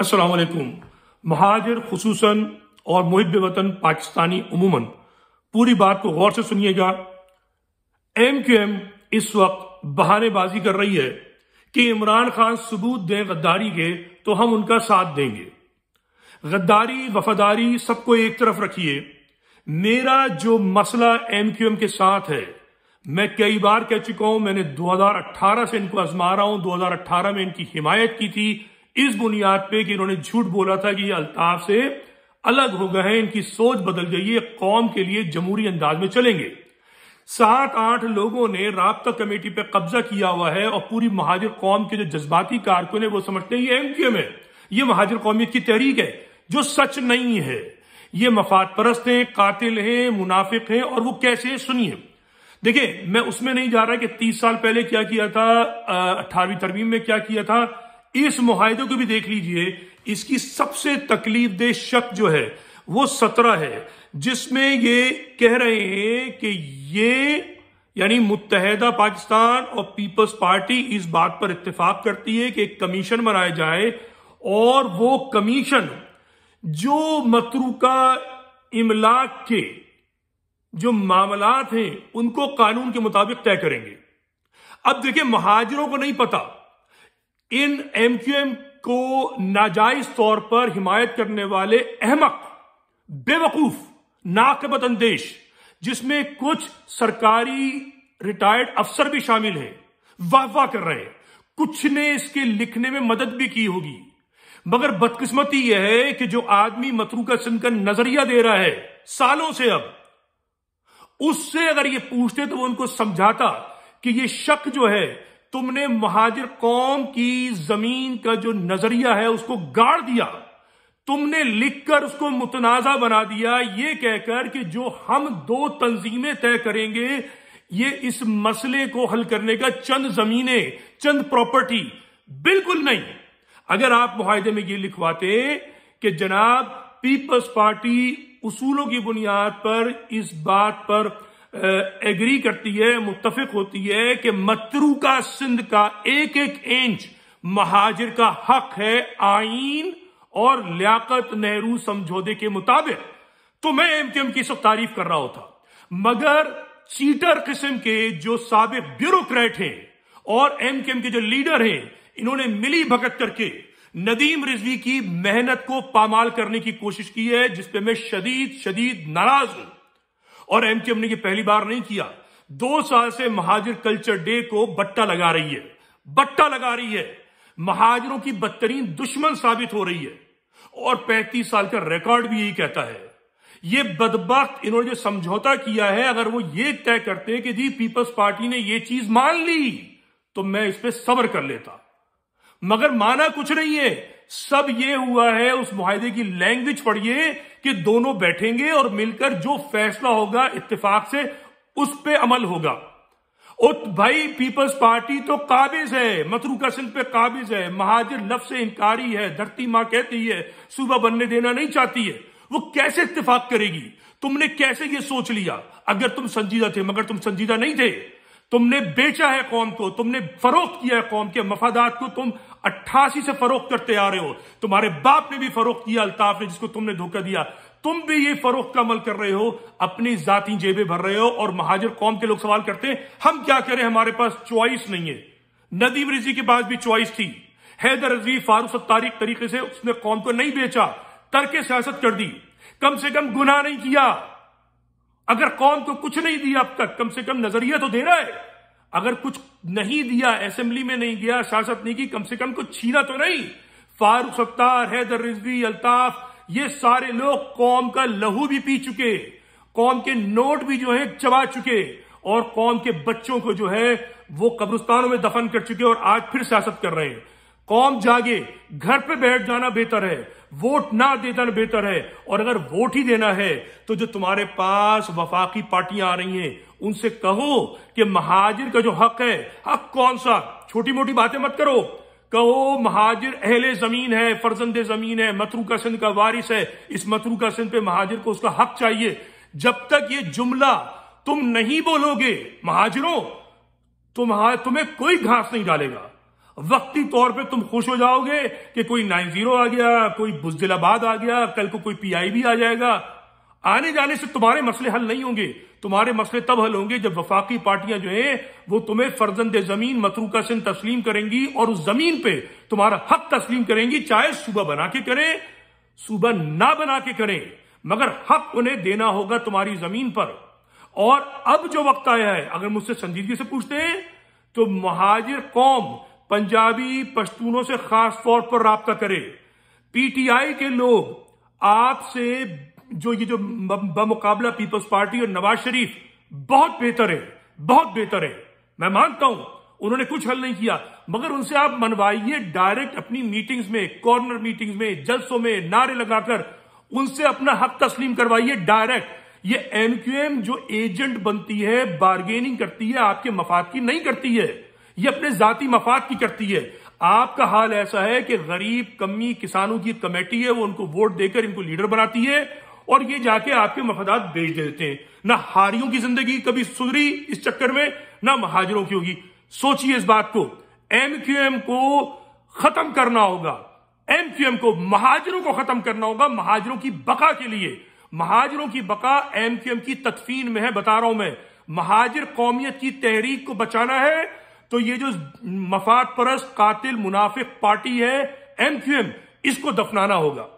असलकुम महाजर खसूस और मुहिब वतन पाकिस्तानी अमूमन पूरी बात को गौर से सुनिएगा एम क्यू एम इस वक्त बहानेबाजी कर रही है कि इमरान खान सबूत दें गद्दारी के तो हम उनका साथ देंगे गद्दारी वफादारी सबको एक तरफ रखिए मेरा जो मसला एम क्यू एम के साथ है मैं कई बार कह चुका हूं मैंने 2018 से इनको आजमा रहा हूं 2018 में इनकी हिमायत की थी इस बुनियाद पे कि इन्होंने झूठ बोला था कि ये अल्ताफ से अलग हो गए हैं इनकी सोच बदल गई है कौम के लिए जमहूरी अंदाज में चलेंगे सात आठ लोगों ने रबता कमेटी पर कब्जा किया हुआ है और पूरी महाजर कौम के जो जज्बाती कारकुन है वो समझते हैं ये एम क्यू है ये महाजर कौमियत की तहरीक है जो सच नहीं है ये मफाद परस्त हैं कातिल हैं मुनाफिक हैं और वो कैसे सुनिए देखिये मैं उसमें नहीं जा रहा कि तीस साल पहले क्या किया था अठारहवीं तरमीम में क्या किया था इस मुहिदे को भी देख लीजिए इसकी सबसे तकलीफ दे शक जो है वो सत्रह है जिसमें ये कह रहे हैं कि ये यानी मुतहदा पाकिस्तान और पीपल्स पार्टी इस बात पर इत्तेफाक करती है कि एक कमीशन बनाया जाए और वो कमीशन जो मतरूका इमलाक के जो मामलात हैं उनको कानून के मुताबिक तय करेंगे अब देखिए महाजरों को नहीं पता इन एमक्यूएम को नाजायज तौर पर हिमायत करने वाले अहमक बेवकूफ नाकबत अंदेश जिसमें कुछ सरकारी रिटायर्ड अफसर भी शामिल है वाह वाह कर रहे कुछ ने इसके लिखने में मदद भी की होगी मगर बदकिस्मती यह है कि जो आदमी मतरूका सिंह का नजरिया दे रहा है सालों से अब उससे अगर ये पूछते तो वो उनको समझाता कि ये शक जो है तुमने महाजिर कौम की जमीन का जो नजरिया है उसको गाड़ दिया तुमने लिखकर उसको मुतनाजा बना दिया ये कहकर कि जो हम दो तंजीमें तय करेंगे ये इस मसले को हल करने का चंद जमीने चंद प्रॉपर्टी बिल्कुल नहीं अगर आप मुहिदे में ये लिखवाते कि जनाब पीपल्स पार्टी उसूलों की बुनियाद पर इस बात पर एग्री करती है मुतफिक होती है कि मतरू का सिंध का एक एक इंच महाजिर का हक है आइन और लियाकत नेहरू समझौते के मुताबिक तो मैं एमकेएम की सब तारीफ कर रहा होता मगर चीटर किस्म के जो सबक ब्यूरोक्रेट हैं और एमकेएम के जो लीडर हैं इन्होंने मिली भगत करके नदीम रिजवी की मेहनत को पामाल करने की कोशिश की है जिसपे मैं शदीद शदीद नाराज हूं और एमकेएम ने ये पहली बार नहीं किया दो साल से महाजिर कल्चर डे को बट्टा लगा रही है बट्टा लगा रही है महाजरों की बदतरीन दुश्मन साबित हो रही है और पैंतीस साल का रिकॉर्ड भी यही कहता है ये बदबक इन्होंने जो समझौता किया है अगर वो ये तय करते कि जी पीपल्स पार्टी ने ये चीज मान ली तो मैं इस पर सब्र कर लेता मगर माना कुछ नहीं है सब ये हुआ है उस मुहिदे की लैंग्वेज पढ़िए कि दोनों बैठेंगे और मिलकर जो फैसला होगा इतफाक से उस पर अमल होगा उत भाई पीपल्स पार्टी तो काबिज है मतरूका सिंह पे काबिज है महाजिर लफ से इनकारी है धरती माँ कहती है सुबह बनने देना नहीं चाहती है वो कैसे इतफाक करेगी तुमने कैसे ये सोच लिया अगर तुम संजीदा थे मगर तुम संजीदा नहीं थे तुमने बेचा है कौम को तुमने फरोख्त किया है कौम के मफादात को तुम अट्ठासी से फरोख करते आ रहे हो तुम्हारे बाप ने भी फरोख किया अल्ताफ ने जिसको तुमने धोखा दिया तुम भी ये फरोख का अमल कर रहे हो अपनी जाती जेबें भर रहे हो और महाजर कौम के लोग सवाल करते हैं हम क्या करें हमारे पास च्वाइस नहीं है नदीम रिजी के पास भी च्वाइस थी हैदर रजी फारूस तारीख तरीके से उसने कौम को नहीं बेचा तरके सियासत कर दी कम से कम गुनाह नहीं किया अगर कौम को कुछ नहीं दिया अब तक कम से कम नजरिया तो दे रहा है अगर कुछ नहीं दिया असेंबली में नहीं गया सियासत नहीं की कम से कम कुछ छीना तो नहीं फारूक सत्तार हैदर रिजवी अल्ताफ ये सारे लोग कौम का लहू भी पी चुके कौम के नोट भी जो है चबा चुके और कौम के बच्चों को जो है वो कब्रिस्तानों में दफन कर चुके और आज फिर सियासत कर रहे हैं कौम जागे घर पे बैठ जाना बेहतर है वोट ना देना बेहतर है और अगर वोट ही देना है तो जो तुम्हारे पास वफाकी पार्टियां आ रही हैं उनसे कहो कि महाजिर का जो हक है हक कौन सा छोटी मोटी बातें मत करो कहो महाजिर अहले जमीन है फर्जंद जमीन है मथरू का सिंध का वारिस है इस मथरू का सिंध पे महाजिर को उसका हक चाहिए जब तक ये जुमला तुम नहीं बोलोगे महाजिरों तुम तुम्हें कोई घास नहीं डालेगा वक्ती तौर पे तुम खुश हो जाओगे कि कोई नाइन जीरो आ गया कोई बुजदिलाबाद आ गया कल को कोई पीआईबी आ जाएगा आने जाने से तुम्हारे मसले हल नहीं होंगे तुम्हारे मसले तब हल होंगे जब वफाकी पार्टियां जो हैं वो तुम्हें फर्जंद जमीन मतरूका सिंह तस्लीम करेंगी और उस जमीन पे तुम्हारा हक तस्लीम करेंगी चाहे सुबह बना के करें सुबह ना बना के करें मगर हक उन्हें देना होगा तुम्हारी जमीन पर और अब जो वक्त आया है अगर मुझसे संजीदगी से पूछते हैं तो महाजिर कौम पंजाबी पश्तूनों से खास तौर पर रबता करे पीटीआई के लोग आपसे जो ये जो बमुकाबला पीपल्स पार्टी और नवाज शरीफ बहुत बेहतर है बहुत बेहतर है मैं मानता हूं उन्होंने कुछ हल नहीं किया मगर उनसे आप मनवाइए डायरेक्ट अपनी मीटिंग्स में कॉर्नर मीटिंग्स में जलसों में नारे लगाकर उनसे अपना हक तस्लीम करवाइए डायरेक्ट ये एमक्यूएम जो एजेंट बनती है बार्गेनिंग करती है आपके मफाद की नहीं करती है ये अपने जाति मफाद की करती है आपका हाल ऐसा है कि गरीब कमी किसानों की कमेटी है वो उनको वोट देकर इनको लीडर बनाती है और ये जाके आपके मफादात बेच देते हैं ना हारियों की जिंदगी कभी सुधरी इस चक्कर में ना महाजरों की होगी सोचिए इस बात को एम को खत्म करना होगा एम को महाजरों को खत्म करना होगा महाजरों की बका के लिए महाजरों की बका एम की तदफीन में है बता रहा हूं मैं महाजर कौमियत की तहरीक को बचाना है तो ये जो मफाद परस्त कातिल मुनाफिक पार्टी है एम क्यू एम इसको दफनाना होगा